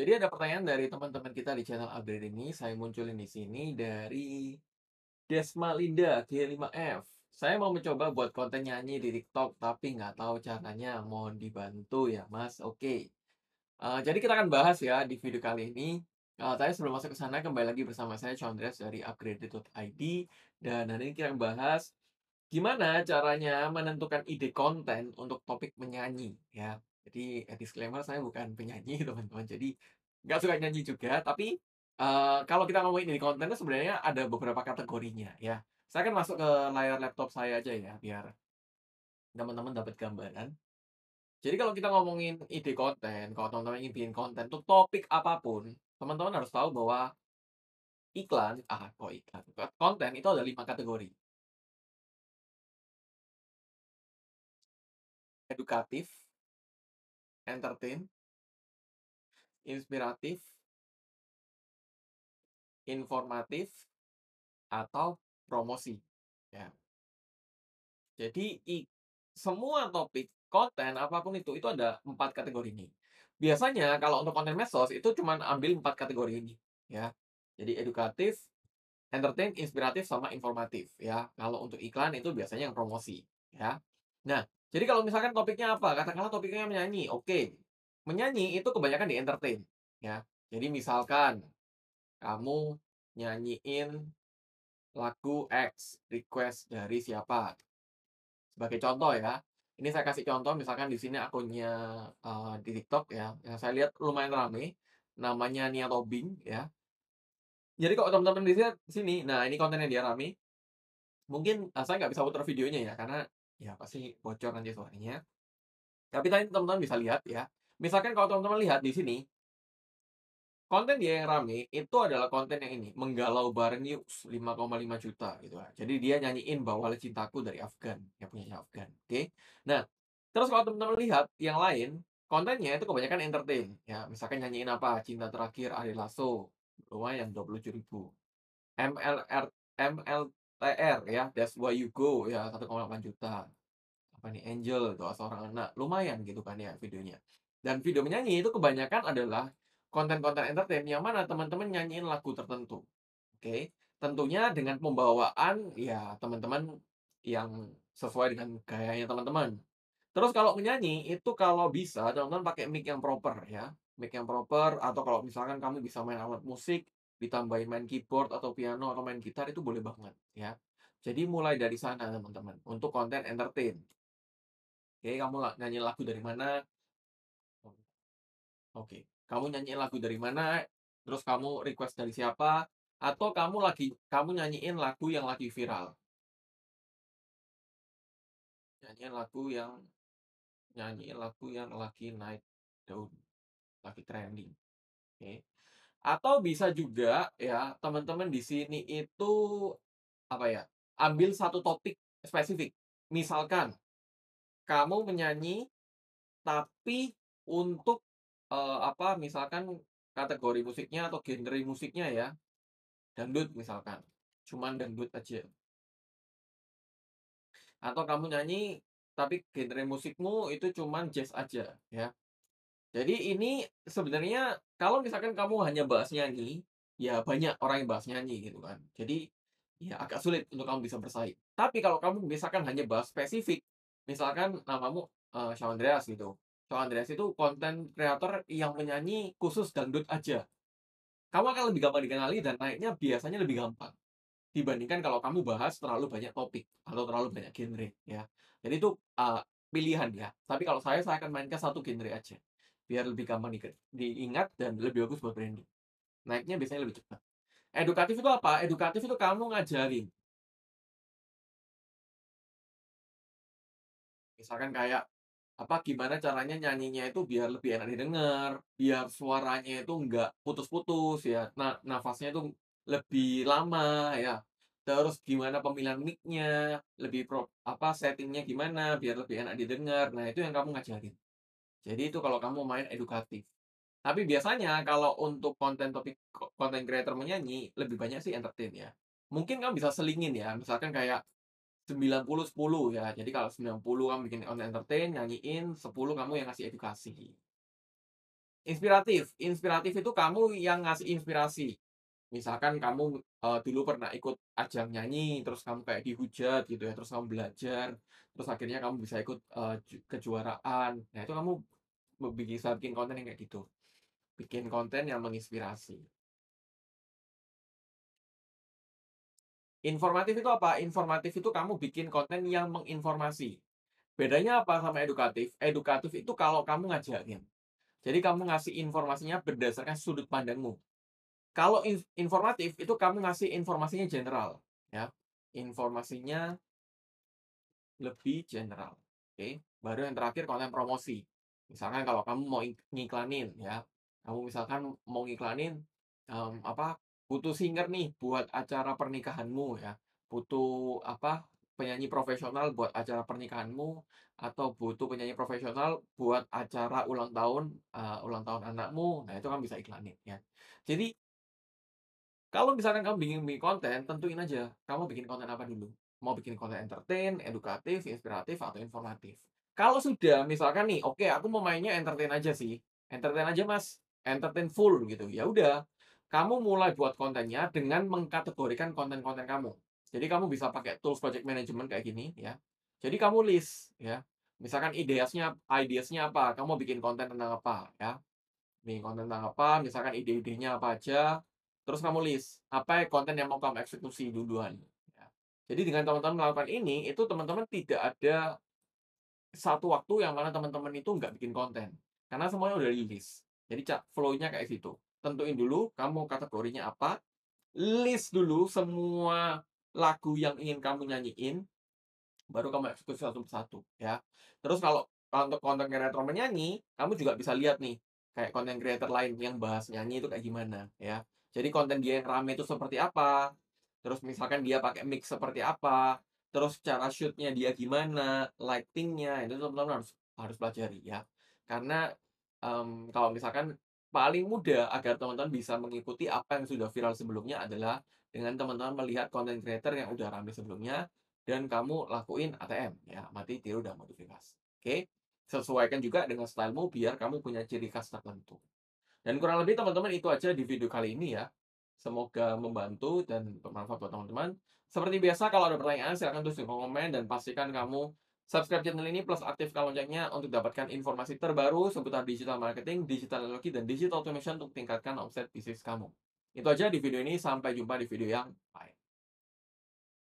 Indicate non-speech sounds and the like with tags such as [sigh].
Jadi ada pertanyaan dari teman-teman kita di channel upgrade ini, saya munculin di sini dari Linda G5F. Saya mau mencoba buat konten nyanyi di TikTok, tapi nggak tahu caranya. Mohon dibantu ya, Mas. Oke. Okay. Uh, eh, jadi kita akan bahas ya di video kali ini. Uh, eh, saya sebelum masuk ke sana, kembali lagi bersama saya, Chandres dari upgrade.id. Dan hari ini kita akan bahas gimana caranya menentukan ide konten untuk topik menyanyi. ya. Jadi, eh, disclaimer saya bukan penyanyi [laughs] teman-teman, jadi nggak suka nyanyi juga, tapi, uh, kalau kita ngomongin ini konten sebenarnya ada beberapa kategorinya ya. Saya akan masuk ke layar laptop saya aja ya, biar teman-teman dapat gambaran. Jadi kalau kita ngomongin ide konten, kalau teman-teman ingin bikin konten untuk topik apapun teman-teman harus tahu bahwa iklan ah, kok iklan, konten itu ada lima kategori. Edukatif entertain, inspiratif, informatif, atau promosi. Ya. Jadi i, semua topik konten apapun itu itu ada empat kategori ini. Biasanya kalau untuk konten medsos itu cuma ambil empat kategori ini. Ya. Jadi edukatif, entertain, inspiratif, sama informatif. Ya. Kalau untuk iklan itu biasanya yang promosi. Ya. Nah, jadi kalau misalkan topiknya apa? Katakanlah topiknya menyanyi. Oke. Okay. Menyanyi itu kebanyakan di entertain, ya. Jadi misalkan kamu nyanyiin lagu X request dari siapa? Sebagai contoh ya. Ini saya kasih contoh misalkan di sini akunnya uh, di TikTok ya. Yang saya lihat lumayan ramai, namanya Nia Tobing ya. Jadi kalau teman-teman di sini, nah ini kontennya dia rame. Mungkin eh, saya nggak bisa putar videonya ya karena ya pasti bocor nanti suaranya tapi tadi teman-teman bisa lihat ya misalkan kalau teman-teman lihat di sini konten dia yang rame itu adalah konten yang ini menggalau bareng news 5,5 juta gitu lah. Ya. jadi dia nyanyiin bawa cintaku dari Afgan yang punya Afgan oke okay? nah terus kalau teman-teman lihat yang lain kontennya itu kebanyakan entertain ya misalkan nyanyiin apa cinta terakhir Ari Lasso lumayan 27 ribu MLR ML TR ya, That's Why You Go ya 1,8 juta. Apa nih Angel doa gitu, seorang anak. Lumayan gitu kan ya videonya. Dan video menyanyi itu kebanyakan adalah konten-konten entertain yang mana teman-teman nyanyiin lagu tertentu. Oke. Okay? Tentunya dengan pembawaan ya teman-teman yang sesuai dengan gayanya teman-teman. Terus kalau menyanyi itu kalau bisa teman-teman pakai mic yang proper ya. Mic yang proper atau kalau misalkan kamu bisa main alat musik ditambahin main keyboard atau piano atau main gitar itu boleh banget ya. Jadi mulai dari sana teman-teman untuk konten entertain. Oke, kamu nyanyi lagu dari mana? Oke, kamu nyanyi lagu dari mana? Terus kamu request dari siapa? Atau kamu lagi kamu nyanyiin lagu yang lagi viral? Nyanyiin lagu yang nyanyiin lagu yang lagi naik daun, lagi trending. Oke. Atau bisa juga ya teman-teman di sini itu apa ya? Ambil satu topik spesifik. Misalkan kamu menyanyi tapi untuk uh, apa misalkan kategori musiknya atau genre musiknya ya dangdut misalkan. Cuman dangdut aja. Atau kamu nyanyi tapi genre musikmu itu cuman jazz aja ya jadi ini sebenarnya kalau misalkan kamu hanya bahas nyanyi, ya banyak orang yang bahas nyanyi gitu kan. Jadi ya agak sulit untuk kamu bisa bersaing. Tapi kalau kamu misalkan hanya bahas spesifik, misalkan namamu eh, Shawn Andreas gitu. Shawn Andreas itu konten kreator yang menyanyi khusus dangdut aja. Kamu akan lebih gampang dikenali dan naiknya biasanya lebih gampang dibandingkan kalau kamu bahas terlalu banyak topik atau terlalu banyak genre ya. Jadi itu eh, pilihan ya. Tapi kalau saya saya akan mainkan satu genre aja biar lebih gampang di, diingat dan lebih bagus buat branding. Naiknya biasanya lebih cepat. Edukatif itu apa? Edukatif itu kamu ngajarin. Misalkan kayak apa gimana caranya nyanyinya itu biar lebih enak didengar, biar suaranya itu enggak putus-putus ya. Nah, nafasnya itu lebih lama ya. Terus gimana pemilihan mic-nya, lebih pro, apa settingnya gimana biar lebih enak didengar. Nah, itu yang kamu ngajarin. Jadi itu kalau kamu main edukatif. Tapi biasanya kalau untuk konten topik konten creator menyanyi lebih banyak sih entertain ya. Mungkin kamu bisa selingin ya, misalkan kayak 90 10 ya. Jadi kalau 90 kamu bikin konten entertain, nyanyiin, 10 kamu yang ngasih edukasi. Inspiratif. Inspiratif itu kamu yang ngasih inspirasi misalkan kamu uh, dulu pernah ikut ajang nyanyi terus kamu kayak dihujat gitu ya terus kamu belajar terus akhirnya kamu bisa ikut uh, kejuaraan nah itu kamu bisa bikin konten yang kayak gitu bikin konten yang menginspirasi informatif itu apa informatif itu kamu bikin konten yang menginformasi bedanya apa sama edukatif edukatif itu kalau kamu ngajarin jadi kamu ngasih informasinya berdasarkan sudut pandangmu kalau in informatif itu kamu ngasih informasinya general, ya. Informasinya lebih general. Oke, okay? baru yang terakhir konten promosi. Misalkan kalau kamu mau ngiklanin ya, kamu misalkan mau ngiklanin um, apa butuh singer nih buat acara pernikahanmu ya butuh apa penyanyi profesional buat acara pernikahanmu atau butuh penyanyi profesional buat acara ulang tahun uh, ulang tahun anakmu nah itu kan bisa iklanin ya jadi kalau misalnya kamu ingin bikin konten, tentuin aja kamu bikin konten apa dulu. Mau bikin konten entertain, edukatif, inspiratif, atau informatif. Kalau sudah, misalkan nih, oke, okay, aku mau mainnya entertain aja sih. Entertain aja, Mas. Entertain full gitu. Ya udah, kamu mulai buat kontennya dengan mengkategorikan konten-konten kamu. Jadi kamu bisa pakai tools project management kayak gini ya. Jadi kamu list ya. Misalkan ideasnya ideasnya apa? Kamu bikin konten tentang apa ya? Bikin konten tentang apa? Misalkan ide-idenya apa aja? Terus kamu list apa konten yang mau kamu eksekusi duluan. Ya. Jadi dengan teman-teman melakukan ini, itu teman-teman tidak ada satu waktu yang mana teman-teman itu nggak bikin konten. Karena semuanya udah di list. Jadi flow-nya kayak gitu, Tentuin dulu kamu kategorinya apa, list dulu semua lagu yang ingin kamu nyanyiin, baru kamu eksekusi satu persatu ya. Terus kalau untuk konten creator menyanyi, kamu juga bisa lihat nih kayak konten creator lain yang bahas nyanyi itu kayak gimana ya. Jadi konten dia yang rame itu seperti apa, terus misalkan dia pakai mic seperti apa, terus cara shootnya dia gimana, lightingnya itu teman-teman harus harus pelajari ya. Karena um, kalau misalkan paling mudah agar teman-teman bisa mengikuti apa yang sudah viral sebelumnya adalah dengan teman-teman melihat konten creator yang udah rame sebelumnya dan kamu lakuin ATM ya mati tiru dan modifikasi oke sesuaikan juga dengan stylemu biar kamu punya ciri khas tertentu dan kurang lebih teman-teman itu aja di video kali ini ya. Semoga membantu dan bermanfaat buat teman-teman. Seperti biasa kalau ada pertanyaan silahkan tulis di kolom komen dan pastikan kamu subscribe channel ini plus aktifkan loncengnya untuk dapatkan informasi terbaru seputar digital marketing, digital teknologi, dan digital automation untuk tingkatkan omset bisnis kamu. Itu aja di video ini. Sampai jumpa di video yang lain.